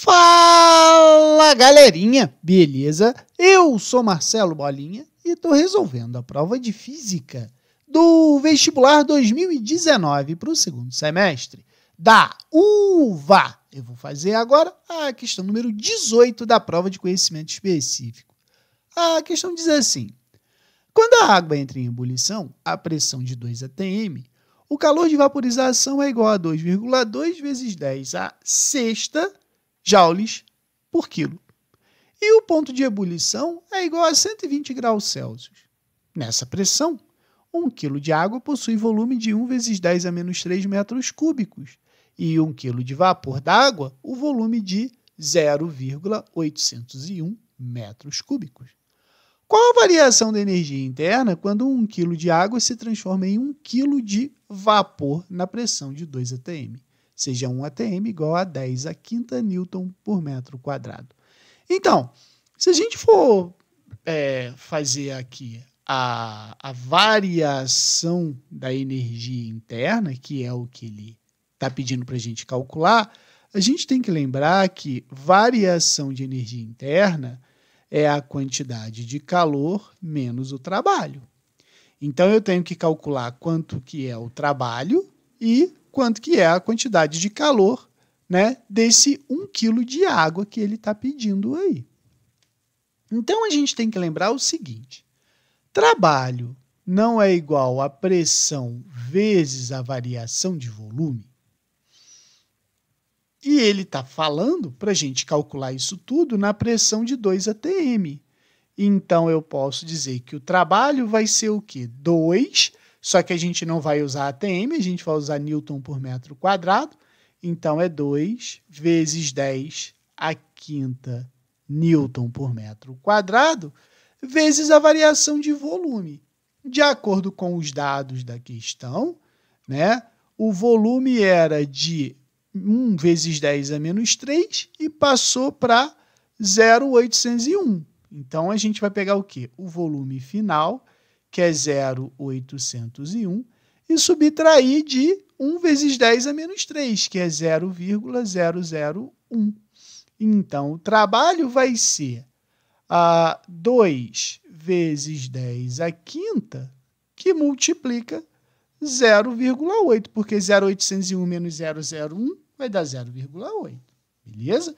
Fala galerinha, beleza? Eu sou Marcelo Bolinha e estou resolvendo a prova de física do vestibular 2019 para o segundo semestre da UVA. Eu vou fazer agora a questão número 18 da prova de conhecimento específico. A questão diz assim: quando a água entra em ebulição, a pressão de 2 atm, o calor de vaporização é igual a 2,2 vezes 10 a sexta joules por quilo. E o ponto de ebulição é igual a 120 graus Celsius. Nessa pressão, 1 quilo de água possui volume de 1 vezes 10 a menos 3 metros cúbicos, e 1 quilo de vapor d'água, o volume de 0,801 metros cúbicos. Qual a variação da energia interna quando 1 quilo de água se transforma em 1 quilo de vapor na pressão de 2 atm? seja 1 atm igual a 10 a quinta newton por metro quadrado. Então, se a gente for é, fazer aqui a, a variação da energia interna, que é o que ele está pedindo para a gente calcular, a gente tem que lembrar que variação de energia interna é a quantidade de calor menos o trabalho. Então eu tenho que calcular quanto que é o trabalho e quanto que é a quantidade de calor né, desse 1 quilo de água que ele está pedindo aí. Então a gente tem que lembrar o seguinte: trabalho não é igual a pressão vezes a variação de volume. E ele está falando para a gente calcular isso tudo na pressão de 2 atm. Então eu posso dizer que o trabalho vai ser o quê? 2 só que a gente não vai usar ATM, a gente vai usar Newton por metro quadrado. Então é 2 vezes 10 a quinta Newton por metro quadrado, vezes a variação de volume. De acordo com os dados da questão, né, o volume era de 1 vezes 10 a menos 3 e passou para 0,801. Então a gente vai pegar o quê? O volume final que é 0,801, e subtrair de 1 vezes 10 a menos 3, que é 0,001. Então, o trabalho vai ser a 2 vezes 10 a quinta, que multiplica 0,8, porque 0,801 menos 001 vai dar 0,8, beleza?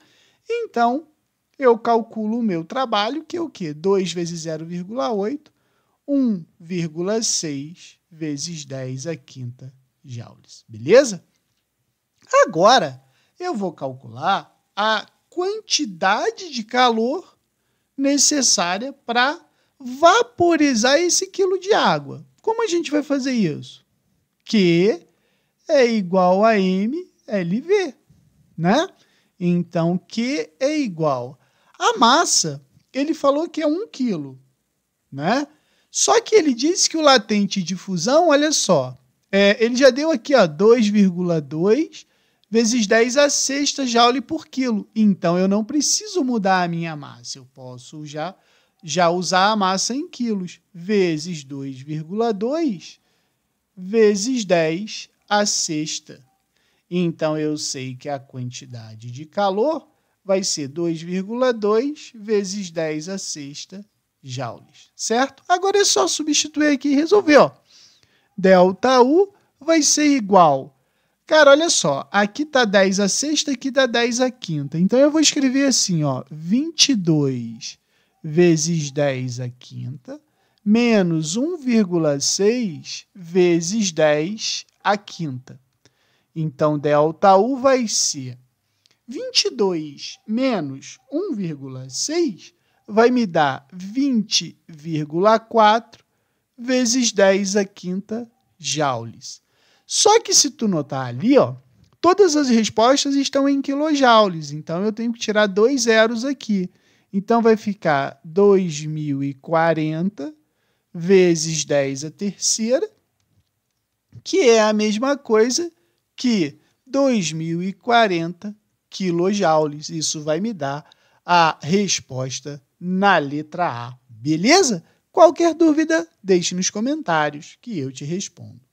Então, eu calculo o meu trabalho, que é o quê? 2 vezes 0,8 1,6 vezes 10 a quinta joules. Beleza? Agora eu vou calcular a quantidade de calor necessária para vaporizar esse quilo de água. Como a gente vai fazer isso? Q é igual a mLV, né? Então, Q é igual. A massa, ele falou que é 1 um quilo, né? Só que ele disse que o latente de fusão, olha só, é, ele já deu aqui 2,2 vezes 10 a sexta joule por quilo. Então eu não preciso mudar a minha massa, eu posso já, já usar a massa em quilos. Vezes 2,2 vezes 10 a sexta. Então eu sei que a quantidade de calor vai ser 2,2 vezes 10 a sexta joules, certo? Agora é só substituir aqui e resolver, ó. Delta U vai ser igual. Cara, olha só, aqui está 10 a sexta, aqui está 10 a quinta. Então eu vou escrever assim, ó, 22 vezes 10 a quinta menos 1,6 vezes 10 a quinta. Então, delta U vai ser 22 menos 1,6 vai me dar 20,4 vezes 10 a quinta joules. Só que se tu notar ali, ó, todas as respostas estão em quilojoules, então eu tenho que tirar dois zeros aqui. Então vai ficar 2040 vezes 10 a terceira, que é a mesma coisa que 2040 quilojoules. Isso vai me dar a resposta na letra A. Beleza? Qualquer dúvida, deixe nos comentários que eu te respondo.